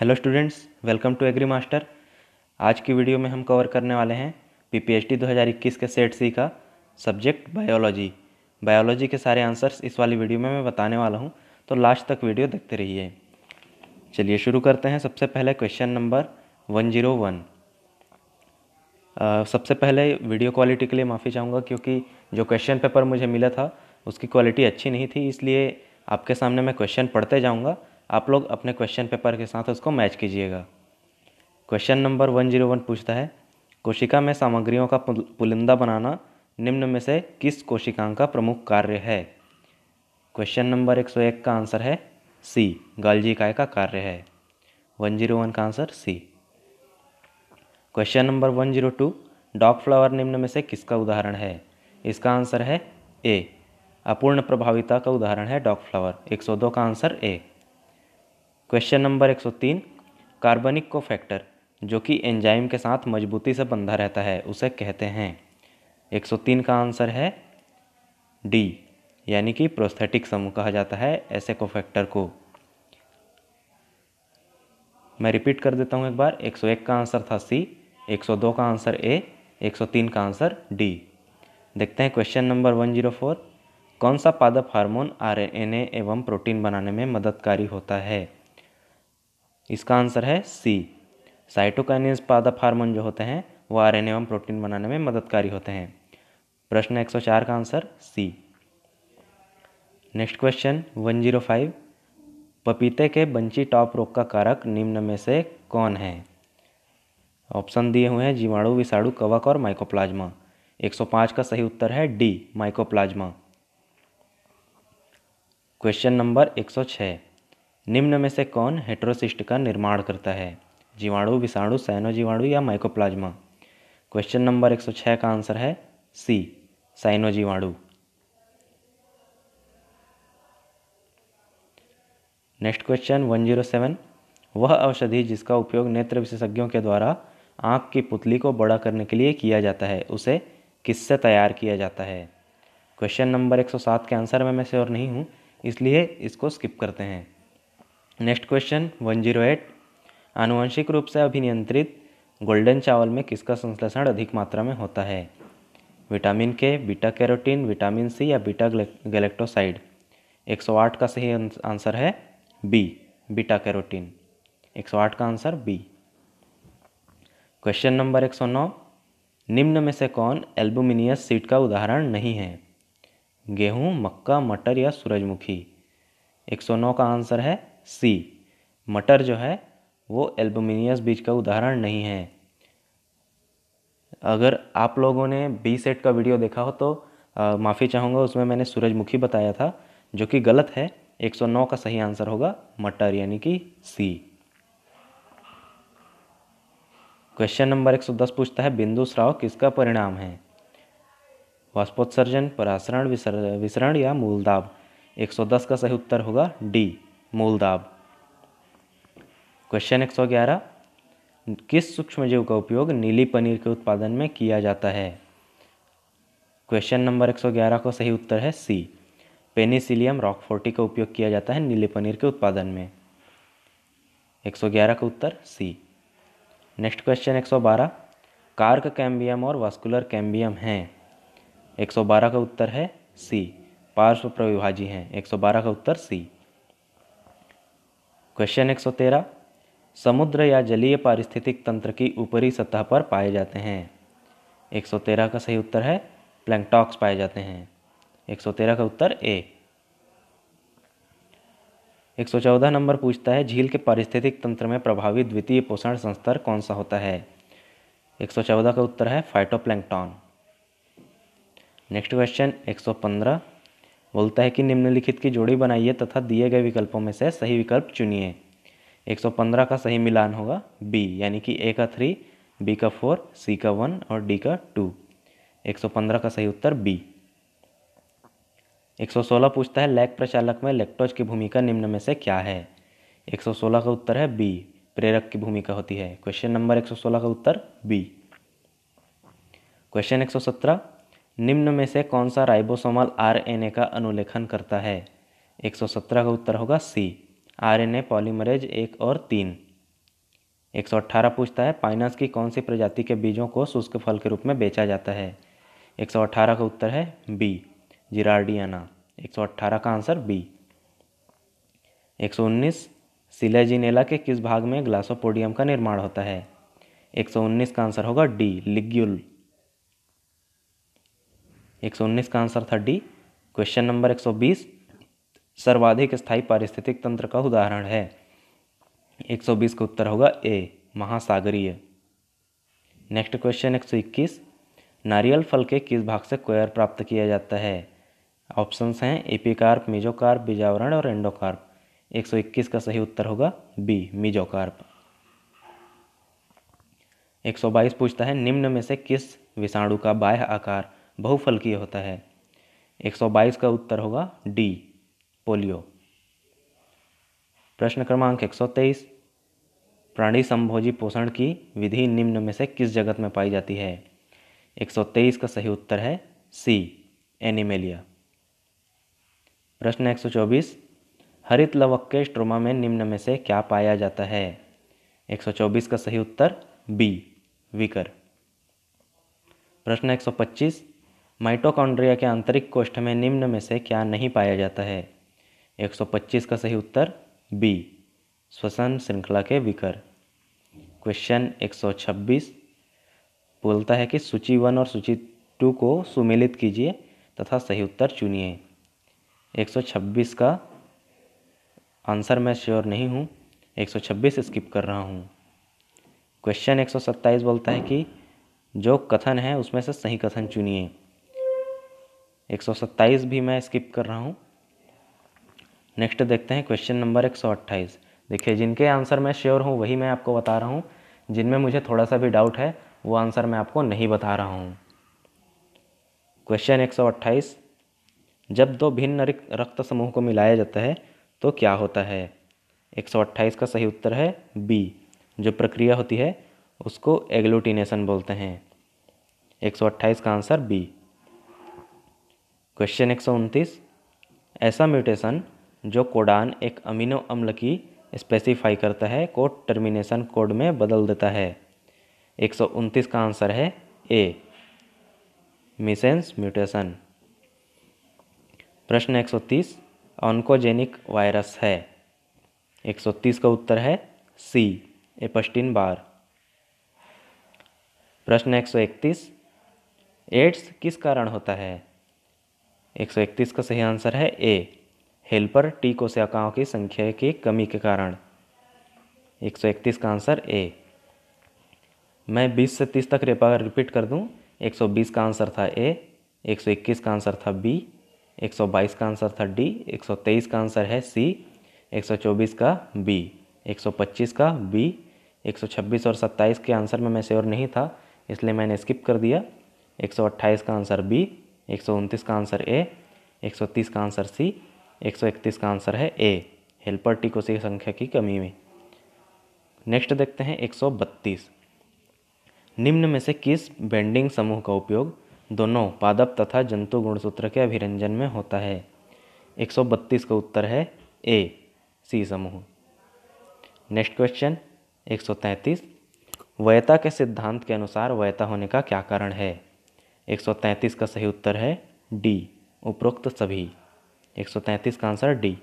hello students welcome to agri master आज की video में हम कवर करने वाले हैं पीपीएचटी 2021 के सेट सी का सब्जेक्ट बायोलॉजी बायोलॉजी के सारे आंसर्स इस वाली वीडियो में मैं बताने वाला हूं तो लास्ट तक वीडियो देखते रहिए चलिए शुरू करते हैं सबसे पहले question number one zero one सबसे पहले वीडियो क्वालिटी के लिए माफ़ी चाहूँगा क्योंकि जो क्वेश्चन पेपर मुझे मिला था उसकी क्वालिटी अच्छी नहीं थी इसलिए आपके सामने मैं क्वेश्चन पढ़ते जाऊँगा आप लोग अपने क्वेश्चन पेपर के साथ उसको मैच कीजिएगा question number one zero one पूछता है कोशिका में सामग्रियों का पुलिंदा बनाना निम्न में से किस कोशिकांग का प्रमुख कार्य है क्वेश्चन नंबर एक सौ एक का आंसर है सी गालजी काय का कार्य है वन जीरो वन का answer C question number one zero two dog flower निम्न में से किसका उदाहरण है इसका आंसर है ए अपूर्ण प्रभाविता का उदाहरण है डॉग फ्लावर एक सौ दो का आंसर ए क्वेश्चन नंबर 103 कार्बनिक को फैक्टर जो कि एंजाइम के साथ मजबूती से बंधा रहता है उसे कहते हैं 103 का आंसर है डी यानी कि प्रोस्थेटिक समूह कहा जाता है ऐसे कोफैक्टर को मैं रिपीट कर देता हूँ एक बार 101 का आंसर था सी 102 का आंसर ए 103 का आंसर डी देखते हैं क्वेश्चन नंबर 104 कौन सा पादप हार्मोन आरएनए एवं प्रोटीन बनाने में मददकारी होता है इसका आंसर है सी साइटोकाइनेज पादप हार्मोन जो होते हैं वो आर एवं प्रोटीन बनाने में मददकारी होते हैं प्रश्न 104 का आंसर सी नेक्स्ट क्वेश्चन 105 पपीते के बंची टॉप रोग का कारक निम्न में से कौन है ऑप्शन दिए हुए हैं जीवाणु विषाणु कवक और माइकोप्लाज्मा 105 का सही उत्तर है डी माइकोप्लाज्मा क्वेश्चन नंबर 106 निम्न में से कौन हेट्रोसिस्ट का निर्माण करता है जीवाणु विषाणु साइनोजीवाणु या माइकोप्लाज्मा क्वेश्चन नंबर 106 का आंसर है सी साइनोजीवाणु नेक्स्ट क्वेश्चन 107 वह औषधि जिसका उपयोग नेत्र विशेषज्ञों के द्वारा आँख की पुतली को बड़ा करने के लिए किया जाता है उसे किससे तैयार किया जाता है क्वेश्चन नंबर 107 के आंसर में मैं और नहीं हूँ इसलिए इसको स्किप करते हैं next question one zero eight आनुवंशिक रूप से अभिनियंत्रित गोल्डन चावल में किसका संश्लेषण अधिक मात्रा में होता है विटामिन के बीटा कैरोटीन विटामिन सी या बीटा गैलेक्टोसाइड 108 का सही आंसर है बी बीटा कैरोटीन 108 का आंसर बी क्वेश्चन नंबर 109 निम्न में से कौन एल्बुमिनियस सीड का उदाहरण नहीं है गेहूं मक्का मटर या सूरजमुखी 109 का आंसर है सी मटर जो है वो एल्बुमिनियस बीज का उदाहरण नहीं है अगर आप लोगों ने बी सेट का वीडियो देखा हो तो माफ़ी चाहूँगा उसमें मैंने सूरजमुखी बताया था जो कि गलत है 109 का सही आंसर होगा मटर यानी कि सी क्वेश्चन नंबर 110 पूछता है बिंदु स्राव किसका परिणाम है वाष्पोत्सर्जन परासरण विसरण या मूलदाब 110 का सही उत्तर होगा डी दाब क्वेश्चन ग्यारह किस सूक्ष्मजीव का उपयोग नीली पनीर के उत्पादन में किया जाता है क्वेश्चन नंबर 111 का सही उत्तर है सी पेनिसिलियम फोर्टी का उपयोग किया जाता है नीले पनीर के उत्पादन में 111 का उत्तर C next question 112 cork cambium और वास्कुलर कैम्बियम हैं 112 का उत्तर है सी पार्श्व प्रविभाजी हैं 112 का उत्तर सी क्वेश्चन एक सौ तेरह समुद्र या जलीय पारिस्थितिक तंत्र की ऊपरी सतह पर पाए जाते हैं एक सौ तेरह का सही उत्तर है प्लैंकटॉक्स पाए जाते हैं एक सौ तेरह का उत्तर ए एक सौ चौदह नंबर पूछता है झील के पारिस्थितिक तंत्र में प्रभावी द्वितीय पोषण संस्तर कौन सा होता है एक सौ चौदह का उत्तर है फाइटोप्लैंकटॉन नेक्स्ट क्वेश्चन एक सौ पंद्रह बोलता है कि निम्नलिखित की जोड़ी बनाइए तथा दिए गए विकल्पों में से सही विकल्प चुनिए 115 का सही मिलान होगा बी यानी कि ए का थ्री बी का फोर सी का वन और डी का टू 115 का सही उत्तर बी 116 पूछता है लैक प्रचालक में लेक्टोज की भूमिका निम्न में से क्या है 116 का उत्तर है बी प्रेरक की भूमिका होती है क्वेश्चन नंबर 116 का उत्तर बी क्वेश्चन 117 निम्न में से कौन सा राइबोसोमल आरएनए का अनुलेखन करता है 117 का उत्तर होगा सी आरएनए पॉलीमरेज एक और तीन 118 पूछता है पाइनस की कौन सी प्रजाति के बीजों को शुष्क फल के रूप में बेचा जाता है 118 का उत्तर है बी सौ 118 का आंसर बी 119 सिलेजिनेला के किस भाग में ग्लासोपोडियम का निर्माण होता है 119 का आंसर होगा डी लिग्यूल उन्नीस का आंसर था डी क्वेश्चन नंबर बीस सर्वाधिक स्थायी पारिस्थितिक तंत्र का उदाहरण है 120 का उत्तर होगा ए महासागरीय नेक्स्ट क्वेश्चन 121 नारियल फल के किस भाग से क्वेयर प्राप्त किया जाता है ऑप्शंस हैं एपीकार्प मिजोकार्प बीजावरण और एंडोकार्प 121 का सही उत्तर होगा बी मिजोकार्प 122 पूछता है निम्न में से किस विषाणु का बाह्य आकार बहुफलकीय होता है 122 का उत्तर होगा डी पोलियो प्रश्न क्रमांक 123 प्राणी संभोजी पोषण की विधि निम्न में से किस जगत में पाई जाती है 123 का सही उत्तर है सी एनिमेलिया प्रश्न 124 हरित लवक के स्ट्रोमा में निम्न में से क्या पाया जाता है 124 का सही उत्तर बी विकर प्रश्न 125 माइटोकॉन्ड्रिया के आंतरिक कोष्ठ में निम्न में से क्या नहीं पाया जाता है 125 का सही उत्तर बी श्वसन श्रृंखला के विकर क्वेश्चन 126 बोलता है कि सूची वन और सूची टू को सुमेलित कीजिए तथा सही उत्तर चुनिए 126 का आंसर मैं श्योर नहीं हूँ 126 स्किप कर रहा हूँ क्वेश्चन 127 बोलता है कि जो कथन है उसमें से सही कथन चुनिए सत्ताईस भी मैं स्किप कर रहा हूँ नेक्स्ट देखते हैं क्वेश्चन नंबर अट्ठाईस देखिए जिनके आंसर मैं श्योर हूँ वही मैं आपको बता रहा हूँ जिनमें मुझे थोड़ा सा भी डाउट है वो आंसर मैं आपको नहीं बता रहा हूँ क्वेश्चन अट्ठाईस जब दो भिन्न रक्त समूह को मिलाया जाता है तो क्या होता है 128 का सही उत्तर है बी जो प्रक्रिया होती है उसको एग्लूटिनेशन बोलते हैं अट्ठाईस का आंसर बी क्वेश्चन एक ऐसा म्यूटेशन जो कोडान एक अमीनो अम्ल की स्पेसिफाई करता है को टर्मिनेशन कोड में बदल देता है एक का आंसर है ए मिसेंस म्यूटेशन प्रश्न 130 ऑनकोजेनिक वायरस है 130 का उत्तर है सी एपस्टिन बार प्रश्न 131 एड्स किस कारण होता है 131 का सही आंसर है ए हेल्पर टी को शाखाओं की संख्या की कमी के कारण 131 का आंसर ए मैं 20 से 30 तक रेपा रिपीट कर दूं 120 का आंसर था ए 121 का आंसर था बी 122 का आंसर था डी 123 का आंसर है सी 124 का बी 125 का बी 126 और 27 के आंसर में मैं श्योर नहीं था इसलिए मैंने स्किप कर दिया 128 का आंसर बी एक सौ उनतीस का आंसर ए एक सौ तीस का आंसर सी एक सौ इकतीस का आंसर है ए हेल्पर टिकोसी की संख्या की कमी में नेक्स्ट देखते हैं एक सौ बत्तीस निम्न में से किस बेंडिंग समूह का उपयोग दोनों पादप तथा जंतु गुणसूत्र के अभिरंजन में होता है 132 का उत्तर है ए सी समूह नेक्स्ट क्वेश्चन 133 वयता के सिद्धांत के अनुसार वयता होने का क्या कारण है 133 का सही उत्तर है डी उपरोक्त सभी 133 का आंसर डी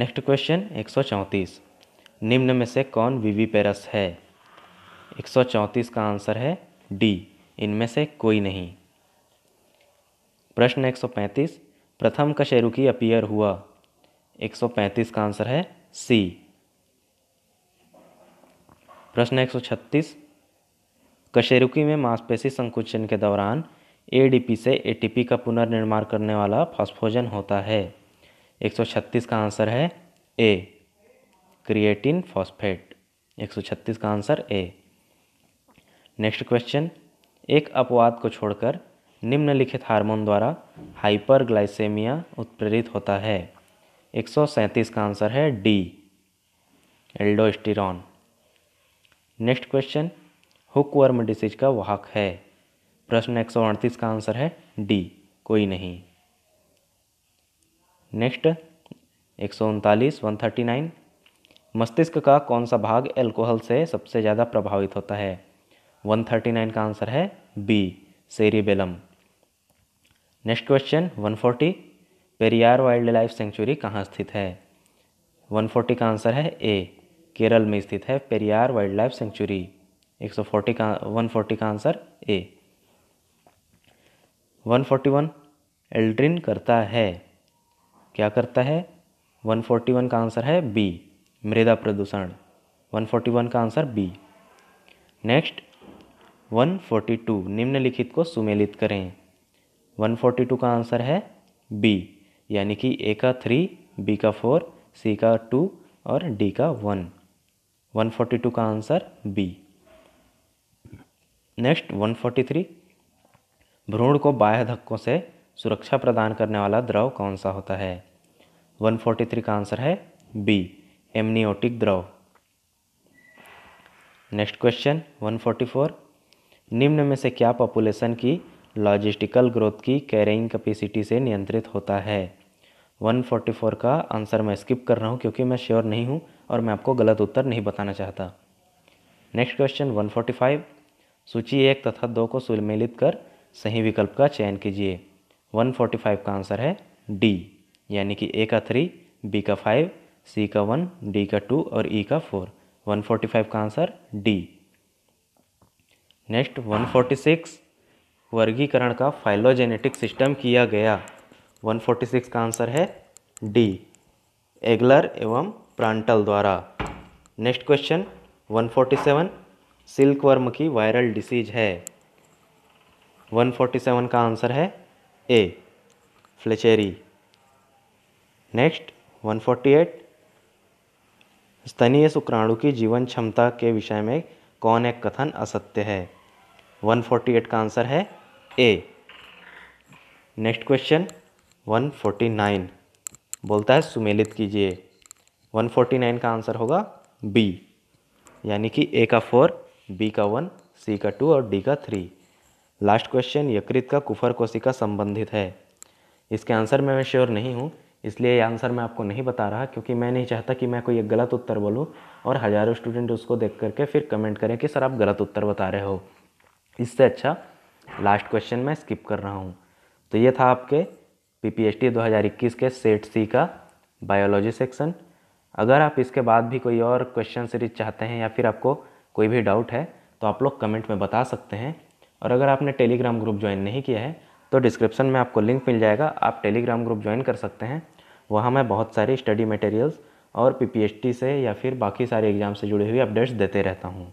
नेक्स्ट क्वेश्चन एक निम्न में से कौन पेरस है 134 का आंसर है डी इनमें से कोई नहीं प्रश्न 135 प्रथम कशेरुकी अपीयर हुआ 135 का आंसर है सी प्रश्न कशेरुकी में मांसपेशी संकुचन के दौरान एडीपी से एटीपी का पुनर्निर्माण करने वाला फॉस्फोजन होता है 136 का आंसर है ए क्रिएटिन फॉस्फेट 136 का आंसर ए नेक्स्ट क्वेश्चन एक अपवाद को छोड़कर निम्नलिखित हार्मोन द्वारा हाइपरग्लाइसेमिया उत्प्रेरित होता है 137 का आंसर है D aldosterone next question hookworm disease का वाहक है प्रश्न एक सौ अड़तीस का आंसर है डी कोई नहीं नेक्स्ट एक सौ उनतालीस वन थर्टी नाइन मस्तिष्क का कौन सा भाग एल्कोहल से सबसे ज़्यादा प्रभावित होता है 139 का आंसर है B cerebellum next question 140 Periyar wildlife sanctuary कहाँ स्थित है 140 का आंसर है ए केरल में स्थित है पेरियार वाइल्ड लाइफ सेंचुरी एक सौ फोर्टी का वन फोर्टी का answer A one forty one aldrin करता है क्या करता है वन फोर्टी वन का आंसर है बी मृदा प्रदूषण वन फोर्टी वन का answer B next one forty two निम्नलिखित को सुमेलित करें वन फोर्टी टू का आंसर है बी यानी कि ए का थ्री बी का फोर सी का टू और डी का वन वन फोर्टी टू का आंसर बी नेक्स्ट 143 भ्रूण को बाह्य धक्कों से सुरक्षा प्रदान करने वाला द्रव कौन सा होता है 143 का आंसर है बी एमनियोटिक द्रव नेक्स्ट क्वेश्चन 144 निम्न में से क्या पॉपुलेशन की लॉजिस्टिकल ग्रोथ की कैरिंग कैपेसिटी से नियंत्रित होता है 144 का आंसर मैं स्किप कर रहा हूँ क्योंकि मैं श्योर नहीं हूँ और मैं आपको गलत उत्तर नहीं बताना चाहता नेक्स्ट क्वेश्चन 145 सूची एक तथा दो को सुलमिलित कर सही विकल्प का चयन कीजिए 145 का आंसर है डी यानी कि ए का थ्री बी का फाइव सी का वन डी का टू और ई e का फोर 145 का आंसर डी नेक्स्ट 146 वर्गीकरण का फाइलोजेनेटिक सिस्टम किया गया 146 का आंसर है डी एगलर एवं प्रांटल द्वारा नेक्स्ट क्वेश्चन 147 सिल्क वर्म की वायरल डिसीज है 147 का आंसर है ए फ्लेचेरी नेक्स्ट 148 स्तनीय शुक्राणु की जीवन क्षमता के विषय में कौन एक कथन असत्य है 148 का आंसर है ए नेक्स्ट क्वेश्चन 149 बोलता है सुमेलित कीजिए 149 का आंसर होगा बी यानी कि ए का फोर बी का वन सी का टू और डी का थ्री लास्ट क्वेश्चन यकृत का कुफर कोशिका संबंधित है इसके आंसर में मैं श्योर नहीं हूँ इसलिए ये आंसर मैं आपको नहीं बता रहा क्योंकि मैं नहीं चाहता कि मैं कोई एक गलत उत्तर बोलूँ और हज़ारों स्टूडेंट उसको देख करके फिर कमेंट करें कि सर आप गलत उत्तर बता रहे हो इससे अच्छा लास्ट क्वेश्चन मैं स्किप कर रहा हूँ तो ये था आपके पी पी एच टी दो हज़ार इक्कीस के सेट सी का बायोलॉजी सेक्शन अगर आप इसके बाद भी कोई और क्वेश्चन सीरीज चाहते हैं या फिर आपको कोई भी डाउट है तो आप लोग कमेंट में बता सकते हैं और अगर आपने टेलीग्राम ग्रुप ज्वाइन नहीं किया है तो डिस्क्रिप्शन में आपको लिंक मिल जाएगा आप टेलीग्राम ग्रुप ज्वाइन कर सकते हैं वहाँ मैं बहुत सारी स्टडी मटेरियल्स और पीपीएचटी से या फिर बाकी सारे एग्ज़ाम से जुड़ी हुई अपडेट्स देते रहता हूँ